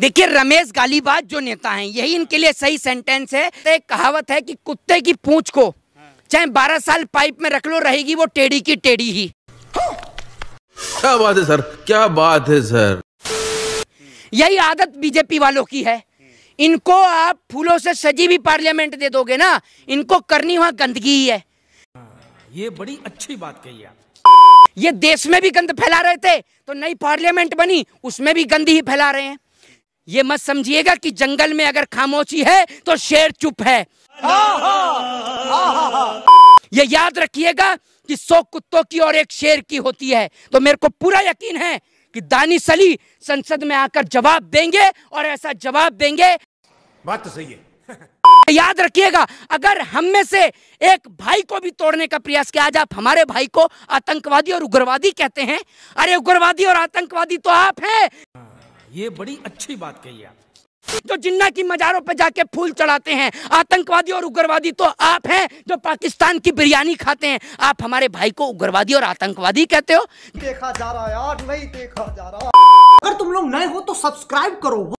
देखिए रमेश गालीबाज जो नेता हैं यही इनके लिए सही सेंटेंस है तो एक कहावत है कि कुत्ते की पूंछ को चाहे बारह साल पाइप में रख लो रहेगी वो टेढ़ी की टेढ़ी ही क्या बात है सर क्या बात है सर यही आदत बीजेपी वालों की है इनको आप फूलों से सजी भी पार्लियामेंट दे दोगे ना इनको करनी वहां गंदगी ही है ये बड़ी अच्छी बात कही आप ये देश में भी गंद फैला रहे थे तो नई पार्लियामेंट बनी उसमें भी गंद ही फैला रहे हैं ये मत समझिएगा कि जंगल में अगर खामोशी है तो शेर चुप है ये याद रखिएगा कि सौ कुत्तों की और एक शेर की होती है तो मेरे को पूरा यकीन है कि दानी सली संसद में आकर जवाब देंगे और ऐसा जवाब देंगे बात तो सही है याद रखिएगा अगर हम में से एक भाई को भी तोड़ने का प्रयास किया आज आप हमारे भाई को आतंकवादी और उग्रवादी कहते हैं अरे उग्रवादी और आतंकवादी तो आप हैं ये बड़ी अच्छी बात कही आप जो तो जिन्ना की मजारों पर जाके फूल चढ़ाते हैं आतंकवादी और उग्रवादी तो आप हैं जो पाकिस्तान की बिरयानी खाते हैं आप हमारे भाई को उग्रवादी और आतंकवादी कहते हो देखा जा रहा यार नहीं देखा जा रहा अगर तुम लोग नए हो तो सब्सक्राइब करो